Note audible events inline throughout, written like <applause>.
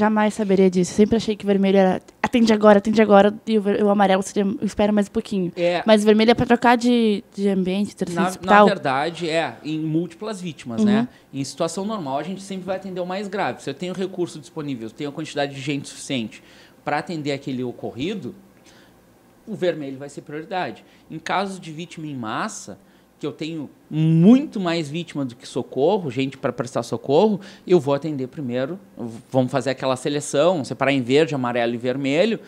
Jamais saberia disso. sempre achei que vermelho era atende agora, atende agora, e o, o amarelo seria espera mais um pouquinho. É. Mas vermelho é para trocar de, de ambiente, na, hospital. Na verdade, é, em múltiplas vítimas, né? uhum. né? Em situação normal, a gente sempre vai atender o mais grave. Se eu tenho recurso disponível, se eu tenho a quantidade de gente suficiente para atender aquele ocorrido, o vermelho vai ser prioridade. Em casos de vítima em massa, que eu tenho muito mais vítima do que socorro, gente para prestar socorro, eu vou atender primeiro. Vamos fazer aquela seleção, separar em verde, amarelo e vermelho,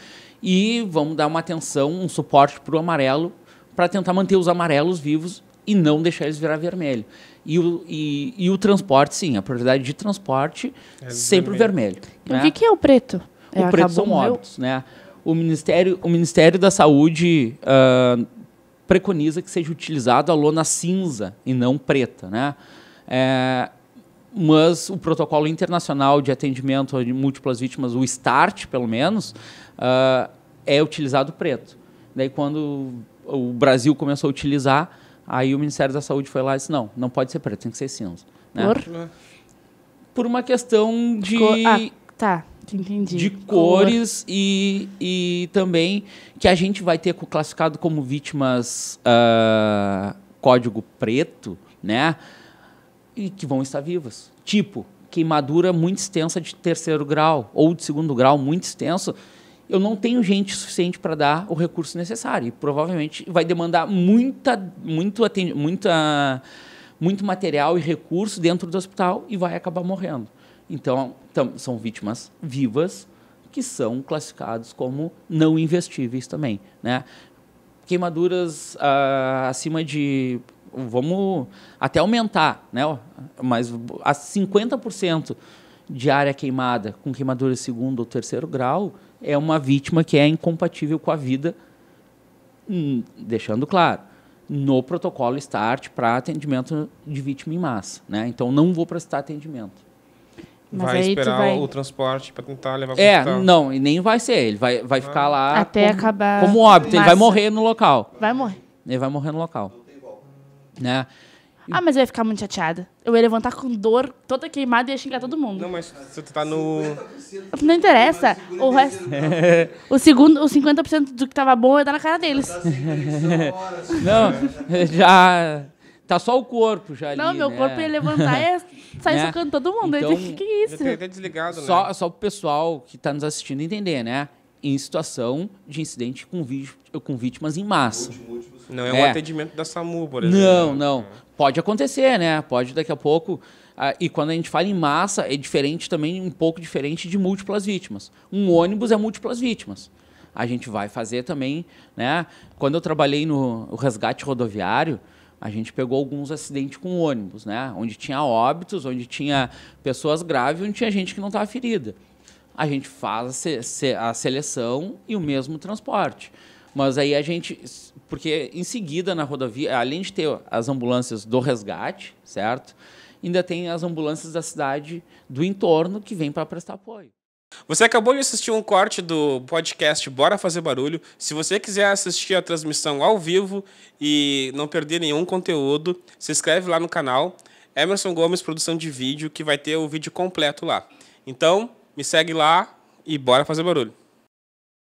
e vamos dar uma atenção, um suporte para o amarelo, para tentar manter os amarelos vivos e não deixar eles virar vermelho. E o, e, e o transporte, sim, a prioridade de transporte é sempre vermelho. o vermelho. Né? O que, é o preto? O é, preto são óbitos, meu... né? O Ministério, o Ministério da Saúde. Uh, preconiza que seja utilizado a lona cinza e não preta, né? É, mas o protocolo internacional de atendimento de múltiplas vítimas, o START, pelo menos, uh, é utilizado preto. Daí, quando o Brasil começou a utilizar, aí o Ministério da Saúde foi lá e disse, não, não pode ser preto, tem que ser cinza. Né? Por? Por uma questão de... Ah, tá Entendi. de cores Cor. e, e também que a gente vai ter classificado como vítimas uh, código preto, né? E que vão estar vivas. Tipo, queimadura muito extensa de terceiro grau ou de segundo grau muito extenso. Eu não tenho gente suficiente para dar o recurso necessário. E provavelmente vai demandar muita, muito, muita, muito material e recurso dentro do hospital e vai acabar morrendo. Então, tam, são vítimas vivas que são classificados como não investíveis também, né? Queimaduras ah, acima de vamos até aumentar, né? Mas a 50% de área queimada com queimadura de segundo ou terceiro grau é uma vítima que é incompatível com a vida, hum, deixando claro, no protocolo START para atendimento de vítima em massa, né? Então não vou prestar atendimento. Mas vai esperar vai... o transporte para tentar levar É, não, e nem vai ser ele. Vai, vai ah. ficar lá até como, acabar. Como óbito, Massa. ele vai morrer no local. Vai morrer. Ele vai morrer no local. Né? Ah, mas eu ia ficar muito chateada. Eu ia levantar com dor, toda queimada e ia xingar todo mundo. Não, mas você tá no. Não interessa. O resto. <laughs> o, segundo, o 50% do que tava bom ia dar na cara deles. <laughs> Não, já. Tá só o corpo já ali. Não, meu né? corpo ia levantar e <laughs> sair né? socando todo mundo. Então, o que é isso? Já até desligado, né? só, Só o pessoal que está nos assistindo entender, né? Em situação de incidente com, ví com vítimas em massa. Não é, é um atendimento da SAMU, por exemplo. Não, não. Uhum. Pode acontecer, né? Pode daqui a pouco. Ah, e quando a gente fala em massa, é diferente também, um pouco diferente de múltiplas vítimas. Um ônibus é múltiplas vítimas. A gente vai fazer também, né? Quando eu trabalhei no resgate rodoviário, a gente pegou alguns acidentes com ônibus, né? Onde tinha óbitos, onde tinha pessoas graves, onde tinha gente que não estava ferida. A gente faz a, seleção e o mesmo transporte. Mas aí a gente. Porque em seguida na rodovia, além de ter as ambulâncias do resgate, certo? Ainda tem as ambulâncias da cidade do entorno que vêm para prestar apoio. Você acabou de assistir um corte do podcast Bora Fazer Barulho. Se você quiser assistir a transmissão ao vivo e não perder nenhum conteúdo, se inscreve lá no canal Emerson Gomes Produção de Vídeo, que vai ter o vídeo completo lá. Então, me segue lá e bora fazer barulho.